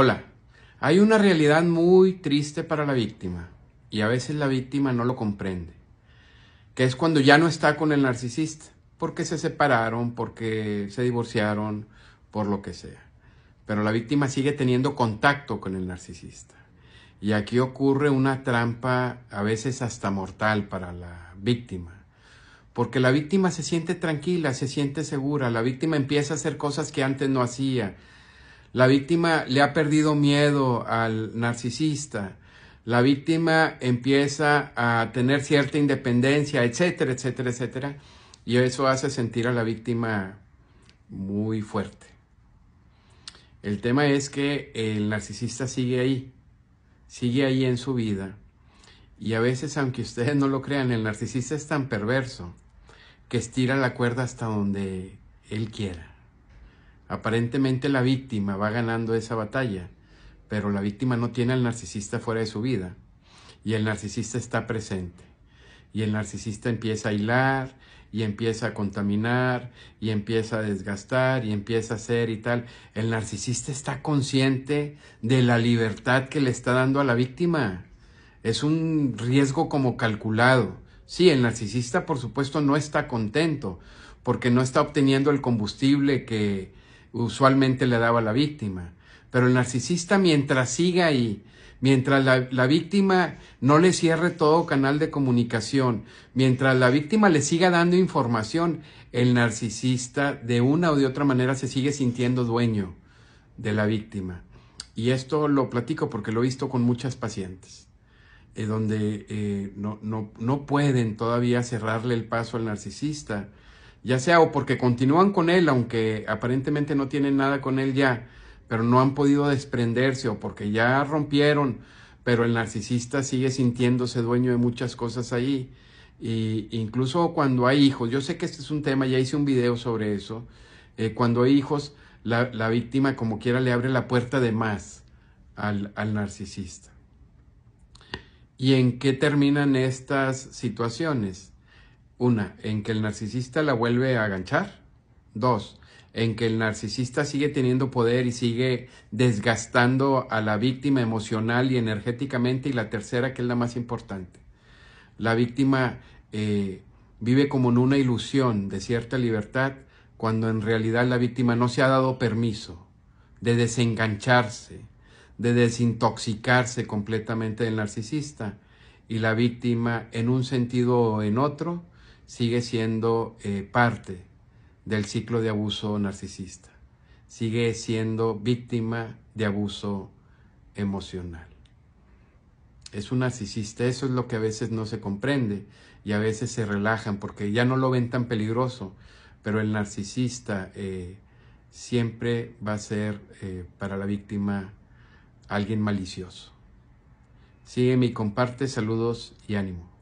Hola, hay una realidad muy triste para la víctima y a veces la víctima no lo comprende, que es cuando ya no está con el narcisista, porque se separaron, porque se divorciaron, por lo que sea. Pero la víctima sigue teniendo contacto con el narcisista. Y aquí ocurre una trampa a veces hasta mortal para la víctima. Porque la víctima se siente tranquila, se siente segura, la víctima empieza a hacer cosas que antes no hacía, la víctima le ha perdido miedo al narcisista. La víctima empieza a tener cierta independencia, etcétera, etcétera, etcétera. Y eso hace sentir a la víctima muy fuerte. El tema es que el narcisista sigue ahí, sigue ahí en su vida. Y a veces, aunque ustedes no lo crean, el narcisista es tan perverso que estira la cuerda hasta donde él quiera. Aparentemente la víctima va ganando esa batalla, pero la víctima no tiene al narcisista fuera de su vida y el narcisista está presente. Y el narcisista empieza a hilar y empieza a contaminar y empieza a desgastar y empieza a hacer y tal. El narcisista está consciente de la libertad que le está dando a la víctima. Es un riesgo como calculado. Sí, el narcisista por supuesto no está contento porque no está obteniendo el combustible que, usualmente le daba a la víctima. Pero el narcisista mientras siga ahí, mientras la, víctima no le cierre todo canal de comunicación, mientras la víctima le siga dando información, el narcisista de una o de otra manera se sigue sintiendo dueño de la víctima. Y esto lo platico porque lo he visto con muchas pacientes, eh, donde eh, no pueden todavía cerrarle el paso al narcisista ya sea o porque continúan con él, aunque aparentemente no tienen nada con él ya, pero no han podido desprenderse o porque ya rompieron, pero el narcisista sigue sintiéndose dueño de muchas cosas ahí. Y incluso cuando hay hijos, yo sé que este es un tema, ya hice un video sobre eso, eh, cuando hay hijos, la, víctima como quiera le abre la puerta de más al, al narcisista. ¿Y en qué terminan estas situaciones? Una, en que el narcisista la vuelve a aganchar. Dos, en que el narcisista sigue teniendo poder y sigue desgastando a la víctima emocional y energéticamente. Y la tercera, que es la más importante. La víctima eh, vive como en una ilusión de cierta libertad cuando en realidad la víctima no se ha dado permiso de desengancharse, de desintoxicarse completamente del narcisista y la víctima en un sentido o en otro sigue siendo eh, parte del ciclo de abuso narcisista, sigue siendo víctima de abuso emocional. Es un narcisista, eso es lo que a veces no se comprende y a veces se relajan porque ya no lo ven tan peligroso, pero el narcisista eh, siempre va a ser eh, para la víctima alguien malicioso. Sígueme y comparte, saludos y ánimo.